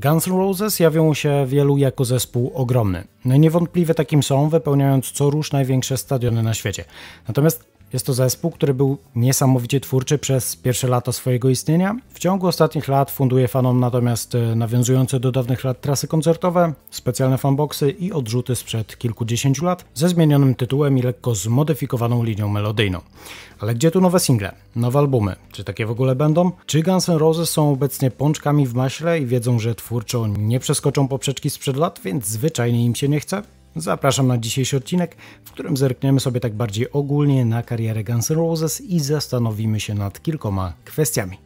Guns N' Roses jawią się wielu jako zespół ogromny. Niewątpliwie takim są, wypełniając co rusz największe stadiony na świecie. Natomiast jest to zespół, który był niesamowicie twórczy przez pierwsze lata swojego istnienia. W ciągu ostatnich lat funduje fanom natomiast e, nawiązujące do dawnych lat trasy koncertowe, specjalne fanboxy i odrzuty sprzed kilkudziesięciu lat ze zmienionym tytułem i lekko zmodyfikowaną linią melodyjną. Ale gdzie tu nowe single, nowe albumy? Czy takie w ogóle będą? Czy Guns N' Roses są obecnie pączkami w maśle i wiedzą, że twórczo nie przeskoczą poprzeczki sprzed lat, więc zwyczajnie im się nie chce? Zapraszam na dzisiejszy odcinek, w którym zerkniemy sobie tak bardziej ogólnie na karierę Guns N' Roses i zastanowimy się nad kilkoma kwestiami.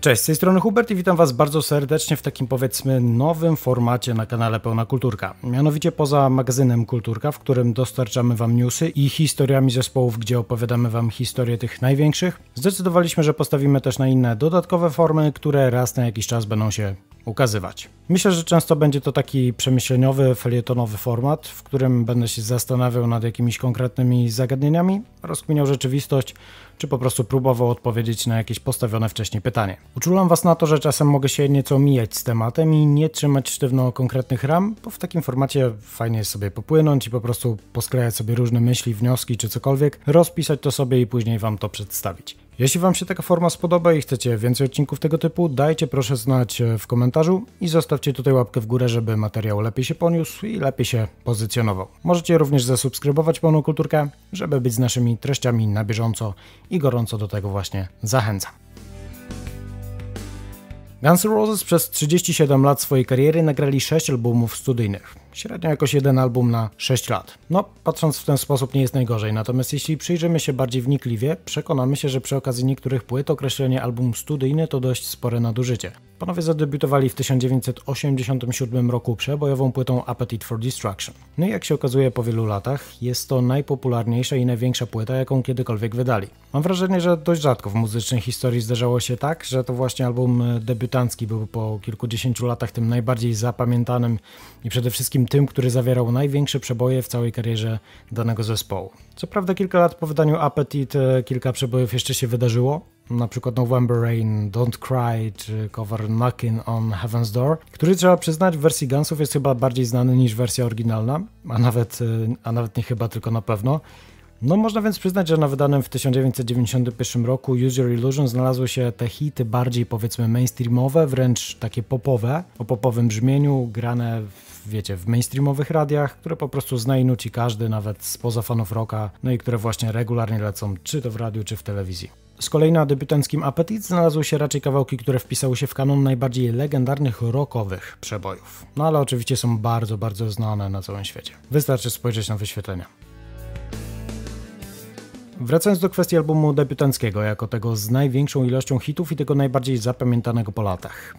Cześć, z tej strony Hubert i witam Was bardzo serdecznie w takim powiedzmy nowym formacie na kanale Pełna Kulturka. Mianowicie poza magazynem Kulturka, w którym dostarczamy Wam newsy i historiami zespołów, gdzie opowiadamy Wam historię tych największych, zdecydowaliśmy, że postawimy też na inne dodatkowe formy, które raz na jakiś czas będą się ukazywać. Myślę, że często będzie to taki przemyśleniowy, felietonowy format, w którym będę się zastanawiał nad jakimiś konkretnymi zagadnieniami, rozkminiał rzeczywistość, czy po prostu próbował odpowiedzieć na jakieś postawione wcześniej pytanie. Uczulam Was na to, że czasem mogę się nieco mijać z tematem i nie trzymać sztywno konkretnych ram, bo w takim formacie fajnie jest sobie popłynąć i po prostu posklejać sobie różne myśli, wnioski czy cokolwiek, rozpisać to sobie i później Wam to przedstawić. Jeśli Wam się taka forma spodoba i chcecie więcej odcinków tego typu, dajcie proszę znać e, w komentarzu i zostawcie tutaj łapkę w górę, żeby materiał lepiej się poniósł i lepiej się pozycjonował. Możecie również zasubskrybować Pełną Kulturkę, żeby być z naszymi treściami na bieżąco i gorąco do tego właśnie zachęcam. Guns N' Roses przez 37 lat swojej kariery nagrali 6 albumów studyjnych. Średnio jakoś jeden album na 6 lat. No, patrząc w ten sposób nie jest najgorzej, natomiast jeśli przyjrzymy się bardziej wnikliwie, przekonamy się, że przy okazji niektórych płyt określenie album studyjny to dość spore nadużycie. Panowie zadebiutowali w 1987 roku przebojową płytą Appetite for Destruction. No i jak się okazuje po wielu latach, jest to najpopularniejsza i największa płyta, jaką kiedykolwiek wydali. Mam wrażenie, że dość rzadko w muzycznej historii zdarzało się tak, że to właśnie album debiutancki był po kilkudziesięciu latach tym najbardziej zapamiętanym i przede wszystkim tym, tym, który zawierał największe przeboje w całej karierze danego zespołu. Co prawda kilka lat po wydaniu Appetite kilka przebojów jeszcze się wydarzyło, na przykład November Rain, Don't Cry czy cover Knocking on Heaven's Door, który trzeba przyznać w wersji Gunsów jest chyba bardziej znany niż wersja oryginalna, a nawet, e, a nawet nie chyba, tylko na pewno. No można więc przyznać, że na wydanym w 1991 roku Use Your Illusion znalazły się te hity bardziej powiedzmy mainstreamowe, wręcz takie popowe, o popowym brzmieniu, grane w wiecie, w mainstreamowych radiach, które po prostu zna i nuci każdy, nawet spoza fanów rocka, no i które właśnie regularnie lecą czy to w radiu, czy w telewizji. Z kolei na debiutanckim Appetit znalazły się raczej kawałki, które wpisały się w kanon najbardziej legendarnych rockowych przebojów. No ale oczywiście są bardzo, bardzo znane na całym świecie. Wystarczy spojrzeć na wyświetlenia. Wracając do kwestii albumu debiutanckiego, jako tego z największą ilością hitów i tego najbardziej zapamiętanego po latach.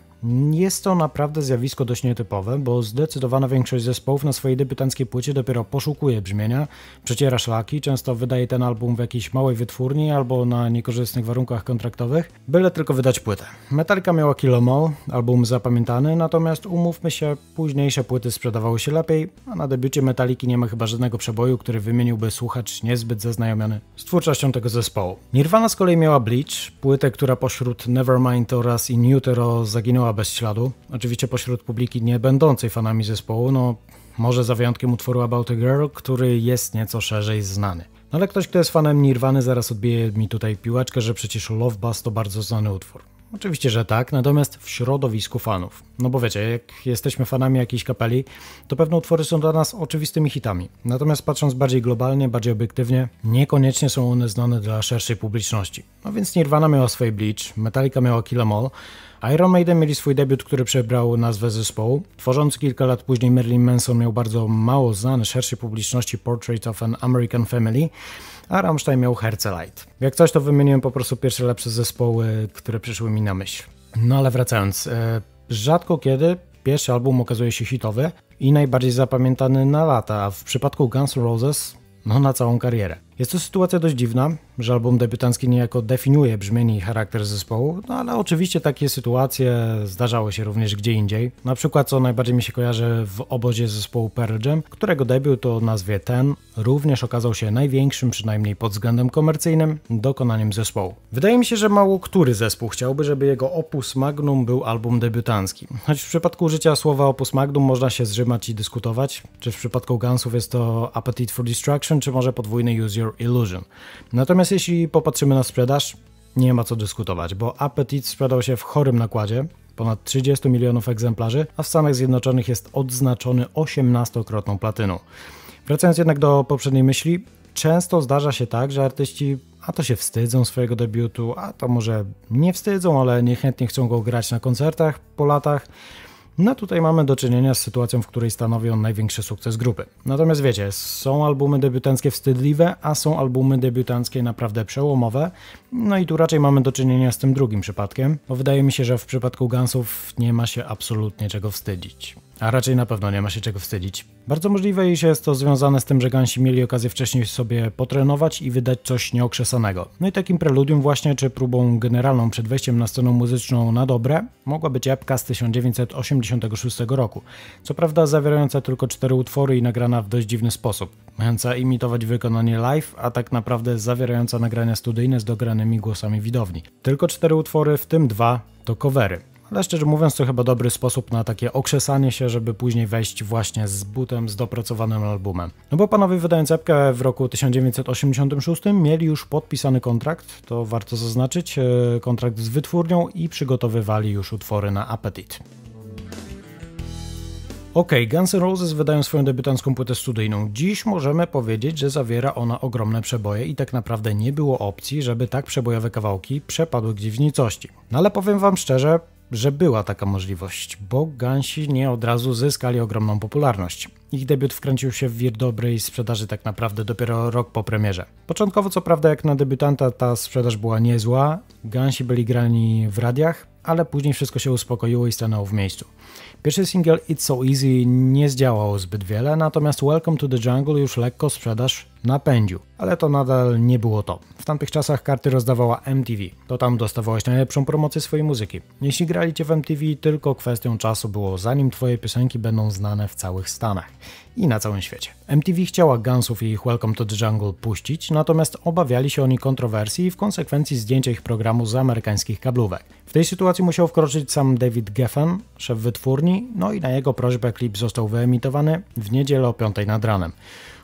Jest to naprawdę zjawisko dość nietypowe, bo zdecydowana większość zespołów na swojej debiutanckiej płycie dopiero poszukuje brzmienia, przeciera szlaki, często wydaje ten album w jakiejś małej wytwórni albo na niekorzystnych warunkach kontraktowych, byle tylko wydać płytę. Metallica miała Kilomo, album zapamiętany, natomiast umówmy się, późniejsze płyty sprzedawały się lepiej, a na debiucie Metaliki nie ma chyba żadnego przeboju, który wymieniłby słuchacz niezbyt zaznajomiony z z twórczością tego zespołu. Nirvana z kolei miała Bleach, płytę, która pośród Nevermind oraz In Utero zaginęła bez śladu. Oczywiście pośród publiki nie będącej fanami zespołu, no może za wyjątkiem utworu About a Girl, który jest nieco szerzej znany. No ale ktoś, kto jest fanem Nirwany, zaraz odbije mi tutaj piłeczkę, że przecież Love Buzz* to bardzo znany utwór. Oczywiście, że tak, natomiast w środowisku fanów. No bo wiecie, jak jesteśmy fanami jakiejś kapeli, to pewne utwory są dla nas oczywistymi hitami. Natomiast patrząc bardziej globalnie, bardziej obiektywnie, niekoniecznie są one znane dla szerszej publiczności. No więc Nirvana miała swoje Bleach, Metallica miała Kill Em All, Iron Maiden mieli swój debiut, który przebrał nazwę zespołu. Tworząc kilka lat później Merlin Manson miał bardzo mało znany szerszej publiczności Portrait of an American Family, a Rammstein miał Light. Jak coś, to wymieniłem po prostu pierwsze lepsze zespoły, które przyszły mi na myśl. No ale wracając, e, Rzadko kiedy pierwszy album okazuje się hitowy i najbardziej zapamiętany na lata, a w przypadku Guns N' Roses no na całą karierę. Jest to sytuacja dość dziwna, że album debiutancki niejako definiuje brzmienie i charakter zespołu, no ale oczywiście takie sytuacje zdarzały się również gdzie indziej. Na przykład, co najbardziej mi się kojarzy w obozie zespołu Pearl Jam, którego debiut o nazwie Ten również okazał się największym, przynajmniej pod względem komercyjnym, dokonaniem zespołu. Wydaje mi się, że mało który zespół chciałby, żeby jego opus magnum był album debiutancki. Choć w przypadku użycia słowa opus magnum można się zrzymać i dyskutować, czy w przypadku Gunsów jest to Appetite for Destruction, czy może podwójny Use Your Your Illusion. Natomiast jeśli popatrzymy na sprzedaż, nie ma co dyskutować, bo Appetit sprzedał się w chorym nakładzie, ponad 30 milionów egzemplarzy, a w Stanach Zjednoczonych jest odznaczony 18-krotną platyną. Wracając jednak do poprzedniej myśli, często zdarza się tak, że artyści a to się wstydzą swojego debiutu, a to może nie wstydzą, ale niechętnie chcą go grać na koncertach po latach. No tutaj mamy do czynienia z sytuacją, w której stanowi on największy sukces grupy. Natomiast wiecie, są albumy debiutanckie wstydliwe, a są albumy debiutanckie naprawdę przełomowe. No i tu raczej mamy do czynienia z tym drugim przypadkiem, bo wydaje mi się, że w przypadku Gunsów nie ma się absolutnie czego wstydzić. A raczej na pewno nie ma się czego wstydzić. Bardzo możliwe, iż jest to związane z tym, że gansi mieli okazję wcześniej sobie potrenować i wydać coś nieokrzesanego. No i takim preludium właśnie, czy próbą generalną przed wejściem na scenę muzyczną na dobre, mogła być epka z 1986 roku. Co prawda zawierająca tylko cztery utwory i nagrana w dość dziwny sposób. Mająca imitować wykonanie live, a tak naprawdę zawierająca nagrania studyjne z dogranymi głosami widowni. Tylko cztery utwory, w tym dwa to covery ale szczerze mówiąc to chyba dobry sposób na takie okrzesanie się, żeby później wejść właśnie z butem, z dopracowanym albumem. No bo panowie wydając epkę w roku 1986 mieli już podpisany kontrakt, to warto zaznaczyć, e, kontrakt z wytwórnią i przygotowywali już utwory na Appetit. OK, Guns N' Roses wydają swoją debiutancką płytę studyjną. Dziś możemy powiedzieć, że zawiera ona ogromne przeboje i tak naprawdę nie było opcji, żeby tak przebojowe kawałki przepadły gdzieś w nicości. No ale powiem wam szczerze, że była taka możliwość, bo Gansi nie od razu zyskali ogromną popularność. Ich debiut wkręcił się w wir dobrej sprzedaży tak naprawdę dopiero rok po premierze. Początkowo co prawda jak na debiutanta ta sprzedaż była niezła, Gansi byli grani w radiach, ale później wszystko się uspokoiło i stanęło w miejscu. Pierwszy single It's So Easy nie zdziałał zbyt wiele, natomiast Welcome to the Jungle już lekko sprzedaż napędził. Ale to nadal nie było to. W tamtych czasach karty rozdawała MTV. To tam dostawałeś najlepszą promocję swojej muzyki. Jeśli grali cię w MTV, tylko kwestią czasu było zanim twoje piosenki będą znane w całych Stanach i na całym świecie. MTV chciała Gunsów i ich Welcome to the Jungle puścić, natomiast obawiali się oni kontrowersji i w konsekwencji zdjęcia ich programu z amerykańskich kablówek. W tej sytuacji musiał wkroczyć sam David Geffen, szef wytwórni, no i na jego prośbę klip został wyemitowany w niedzielę o 5 nad ranem.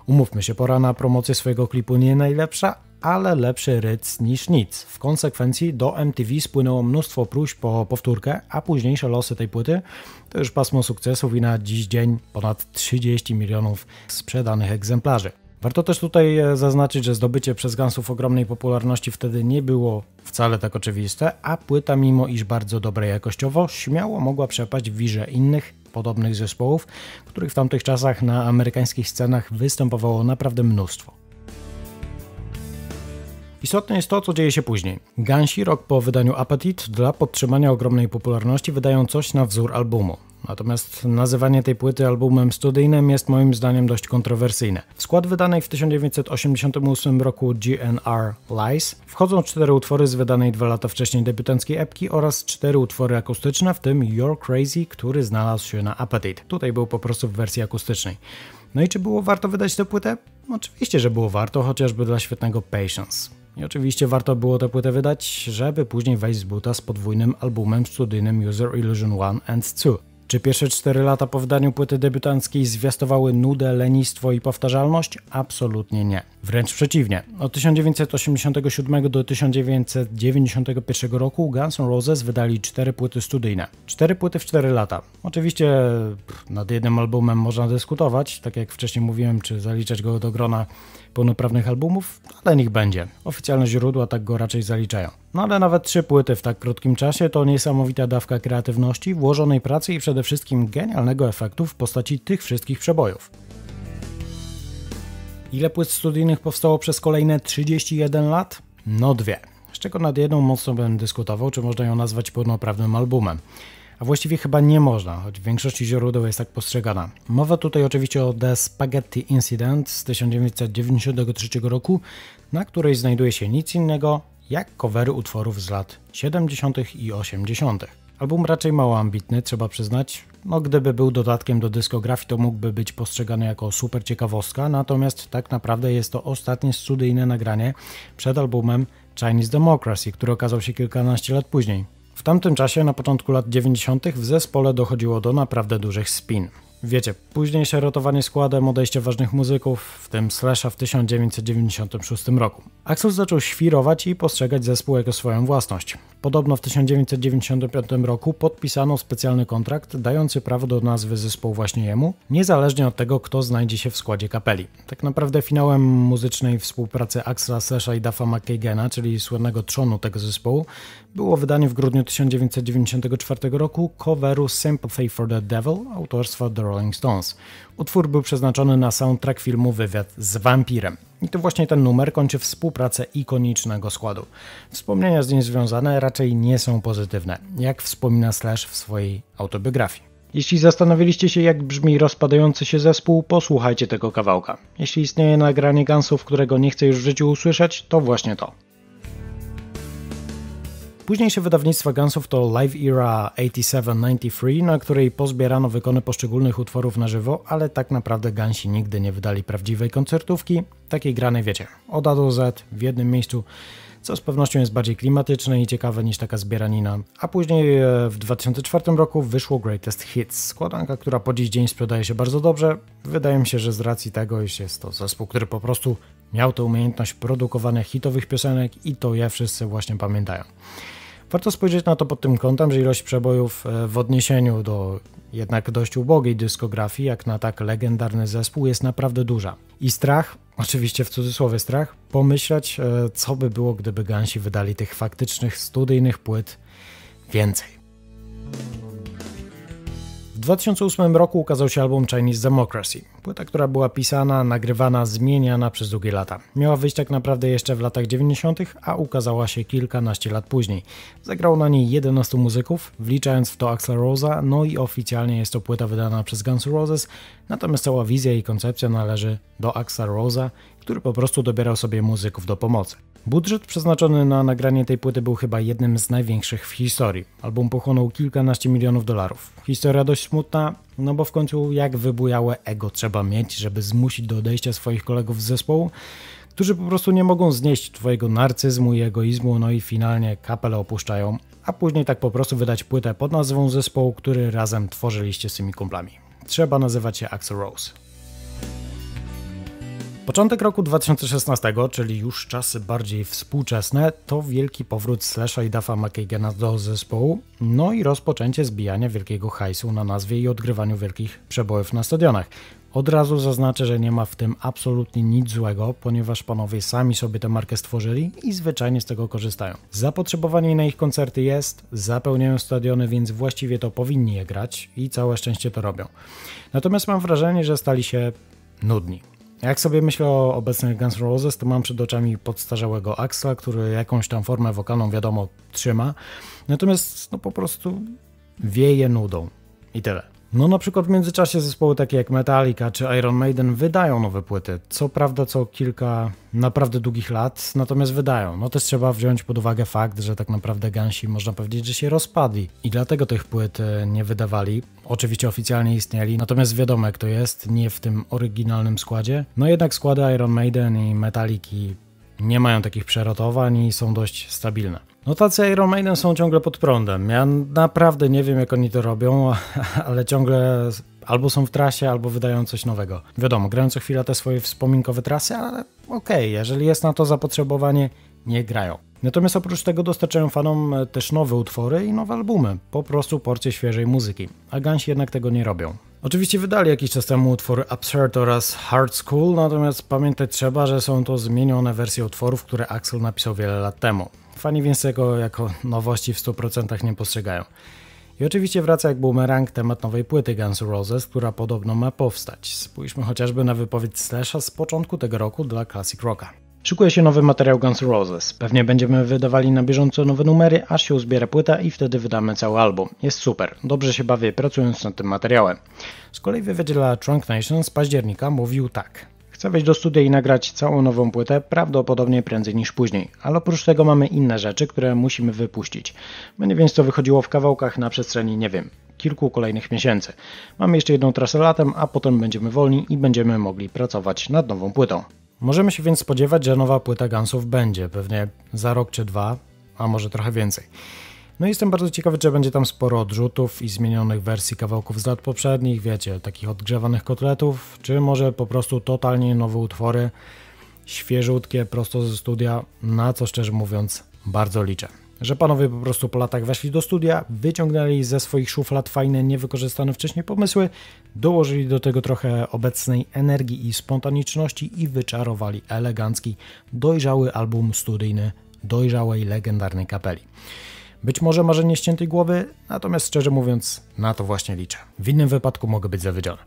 Umówmy się, pora na promocję swojego klipu nie najlepsza, ale lepszy ryc niż nic. W konsekwencji do MTV spłynęło mnóstwo próśb o powtórkę, a późniejsze losy tej płyty to już pasmo sukcesów i na dziś dzień ponad 30 milionów sprzedanych egzemplarzy. Warto też tutaj e, zaznaczyć, że zdobycie przez Gansów ogromnej popularności wtedy nie było wcale tak oczywiste, a płyta, mimo iż bardzo dobrej jakościowo, śmiało mogła przepaść w wirze innych podobnych zespołów, których w tamtych czasach na amerykańskich scenach występowało naprawdę mnóstwo. Istotne jest to, co dzieje się później. Gansi rok po wydaniu Appetit dla podtrzymania ogromnej popularności wydają coś na wzór albumu. Natomiast nazywanie tej płyty albumem studyjnym jest moim zdaniem dość kontrowersyjne. W skład wydanej w 1988 roku GNR Lies wchodzą cztery utwory z wydanej dwa lata wcześniej debiutanckiej epki oraz cztery utwory akustyczne, w tym You're Crazy, który znalazł się na Appetite. Tutaj był po prostu w wersji akustycznej. No i czy było warto wydać tę płytę? Oczywiście, że było warto, chociażby dla świetnego Patience. I oczywiście warto było tę płytę wydać, żeby później wejść z buta z podwójnym albumem studyjnym User Illusion 1 and 2. Czy pierwsze 4 lata po wydaniu płyty debiutanckiej zwiastowały nudę, lenistwo i powtarzalność? Absolutnie nie. Wręcz przeciwnie. Od 1987 do 1991 roku Guns N' Roses wydali 4 płyty studyjne. 4 płyty w 4 lata. Oczywiście nad jednym albumem można dyskutować, tak jak wcześniej mówiłem, czy zaliczać go do grona pełnoprawnych albumów, ale niech będzie. Oficjalne źródła tak go raczej zaliczają. No ale nawet trzy płyty w tak krótkim czasie to niesamowita dawka kreatywności, włożonej pracy i przede wszystkim genialnego efektu w postaci tych wszystkich przebojów. Ile płyt studyjnych powstało przez kolejne 31 lat? No dwie. Z czego nad jedną mocno będę dyskutował, czy można ją nazwać pełnoprawnym albumem a właściwie chyba nie można, choć w większości źródeł jest tak postrzegana. Mowa tutaj oczywiście o The Spaghetti Incident z 1993 roku, na której znajduje się nic innego jak covery utworów z lat 70. i 80. Album raczej mało ambitny, trzeba przyznać. No, gdyby był dodatkiem do dyskografii, to mógłby być postrzegany jako super ciekawostka, natomiast tak naprawdę jest to ostatnie studyjne nagranie przed albumem Chinese Democracy, który okazał się kilkanaście lat później. W tamtym czasie, na początku lat 90., w zespole dochodziło do naprawdę dużych spin. Wiecie, późniejsze rotowanie składem, odejście ważnych muzyków, w tym Slasha w 1996 roku. Axel zaczął świrować i postrzegać zespół jako swoją własność. Podobno w 1995 roku podpisano specjalny kontrakt dający prawo do nazwy zespołu właśnie jemu, niezależnie od tego, kto znajdzie się w składzie kapeli. Tak naprawdę finałem muzycznej współpracy Axla Sesha i Dafa McKagena, czyli słynnego trzonu tego zespołu, było wydanie w grudniu 1994 roku coveru Sympathy for the Devil autorstwa The Rolling Stones. Utwór był przeznaczony na soundtrack filmu Wywiad z Wampirem. I to właśnie ten numer kończy współpracę ikonicznego składu. Wspomnienia z nim związane raczej nie są pozytywne, jak wspomina Slash w swojej autobiografii. Jeśli zastanowiliście się, jak brzmi rozpadający się zespół, posłuchajcie tego kawałka. Jeśli istnieje nagranie Gunsów, którego nie chcę już w życiu usłyszeć, to właśnie to. Późniejsze wydawnictwa Gunsów to Live Era 87-93, na której pozbierano wykony poszczególnych utworów na żywo, ale tak naprawdę Gunsi nigdy nie wydali prawdziwej koncertówki, takiej granej wiecie, od A do Z w jednym miejscu, co z pewnością jest bardziej klimatyczne i ciekawe niż taka zbieranina. A później e, w 2004 roku wyszło Greatest Hits, składanka, która po dziś dzień sprzedaje się bardzo dobrze. Wydaje mi się, że z racji tego, iż jest to zespół, który po prostu miał tę umiejętność produkowania hitowych piosenek i to je wszyscy właśnie pamiętają. Warto spojrzeć na to pod tym kątem, że ilość przebojów e, w odniesieniu do jednak dość ubogiej dyskografii, jak na tak legendarny zespół, jest naprawdę duża. I strach, oczywiście w cudzysłowie strach, pomyśleć, e, co by było, gdyby Gansi wydali tych faktycznych studyjnych płyt więcej. 2008 roku ukazał się album Chinese Democracy. Płyta, która była pisana, nagrywana, zmieniana przez długie lata. Miała wyjść tak naprawdę jeszcze w latach 90., a ukazała się kilkanaście lat później. Zagrało na niej 11 muzyków, wliczając w to Axl Rosa, no i oficjalnie jest to płyta wydana przez Guns N' Roses, natomiast cała wizja i koncepcja należy do Axl Rosa który po prostu dobierał sobie muzyków do pomocy. Budżet przeznaczony na nagranie tej płyty był chyba jednym z największych w historii. Album pochłonął kilkanaście milionów dolarów. Historia dość smutna, no bo w końcu jak wybujałe ego trzeba mieć, żeby zmusić do odejścia swoich kolegów z zespołu, którzy po prostu nie mogą znieść twojego narcyzmu i egoizmu, no i finalnie kapelę opuszczają, a później tak po prostu wydać płytę pod nazwą zespołu, który razem tworzyliście z tymi kumplami. Trzeba nazywać się Axel Rose. Początek roku 2016, czyli już czasy bardziej współczesne, to wielki powrót Slasha i Dafa McKagana do zespołu, no i rozpoczęcie zbijania wielkiego hajsu na nazwie i odgrywaniu wielkich przebojów na stadionach. Od razu zaznaczę, że nie ma w tym absolutnie nic złego, ponieważ panowie sami sobie tę markę stworzyli i zwyczajnie z tego korzystają. Zapotrzebowanie na ich koncerty jest, zapełniają stadiony, więc właściwie to powinni je grać i całe szczęście to robią. Natomiast mam wrażenie, że stali się nudni. Jak sobie myślę o obecnych Guns N' Roses, to mam przed oczami podstarzałego Axla, który jakąś tam formę wokalną wiadomo trzyma, natomiast no po prostu wieje nudą i tyle. No na przykład w międzyczasie zespoły takie jak Metallica czy Iron Maiden wydają nowe płyty, co prawda co kilka naprawdę długich lat, natomiast wydają. No też trzeba wziąć pod uwagę fakt, że tak naprawdę Gansi można powiedzieć, że się rozpadli i dlatego tych płyt e, nie wydawali. Oczywiście oficjalnie istnieli, natomiast wiadomo jak to jest, nie w tym oryginalnym składzie. No jednak składy Iron Maiden i Metaliki nie mają takich przerotowań i są dość stabilne. No tacy Iron Maiden są ciągle pod prądem. Ja naprawdę nie wiem jak oni to robią, ale ciągle albo są w trasie, albo wydają coś nowego. Wiadomo, grają co chwila te swoje wspominkowe trasy, ale okej, okay, jeżeli jest na to zapotrzebowanie, nie grają. Natomiast oprócz tego dostarczają fanom też nowe utwory i nowe albumy, po prostu porcje świeżej muzyki, a Gansi jednak tego nie robią. Oczywiście wydali jakiś czas temu utwory Absurd oraz Hard School, natomiast pamiętać trzeba, że są to zmienione wersje utworów, które Axel napisał wiele lat temu. Fani więc tego jako nowości w 100% nie postrzegają. I oczywiście wraca jak bumerang temat nowej płyty Guns N' Roses, która podobno ma powstać. Spójrzmy chociażby na wypowiedź Slasha z początku tego roku dla Classic Rocka. Szykuje się nowy materiał Guns Roses. Pewnie będziemy wydawali na bieżąco nowe numery, aż się uzbiera płyta i wtedy wydamy cały album. Jest super. Dobrze się bawię pracując nad tym materiałem. Z kolei wywiad dla Trunk Nation z października mówił tak. Chcę wejść do studia i nagrać całą nową płytę, prawdopodobnie prędzej niż później, ale oprócz tego mamy inne rzeczy, które musimy wypuścić. Będzie więc to wychodziło w kawałkach na przestrzeni, nie wiem, kilku kolejnych miesięcy. Mamy jeszcze jedną trasę latem, a potem będziemy wolni i będziemy mogli pracować nad nową płytą. Możemy się więc spodziewać, że nowa płyta Gunsów będzie, pewnie za rok czy dwa, a może trochę więcej. No i jestem bardzo ciekawy, czy będzie tam sporo odrzutów i zmienionych wersji kawałków z lat poprzednich, wiecie, takich odgrzewanych kotletów, czy może po prostu totalnie nowe utwory, świeżutkie, prosto ze studia, na co szczerze mówiąc bardzo liczę że panowie po prostu po latach weszli do studia, wyciągnęli ze swoich szuflad fajne, niewykorzystane wcześniej pomysły, dołożyli do tego trochę obecnej energii i spontaniczności i wyczarowali elegancki, dojrzały album studyjny dojrzałej, legendarnej kapeli. Być może marzenie ściętej głowy, natomiast szczerze mówiąc, na to właśnie liczę. W innym wypadku mogę być zawiedziony.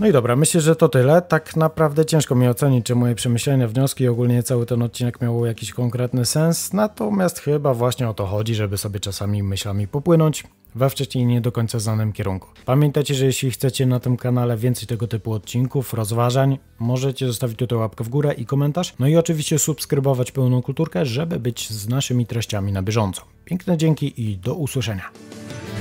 No i dobra, myślę, że to tyle. Tak naprawdę ciężko mi ocenić, czy moje przemyślenia, wnioski i ogólnie cały ten odcinek miał jakiś konkretny sens, natomiast chyba właśnie o to chodzi, żeby sobie czasami myślami popłynąć we wcześniej nie do końca znanym kierunku. Pamiętajcie, że jeśli chcecie na tym kanale więcej tego typu odcinków, rozważań, możecie zostawić tutaj łapkę w górę i komentarz, no i oczywiście subskrybować pełną kulturkę, żeby być z naszymi treściami na bieżąco. Piękne dzięki i do usłyszenia.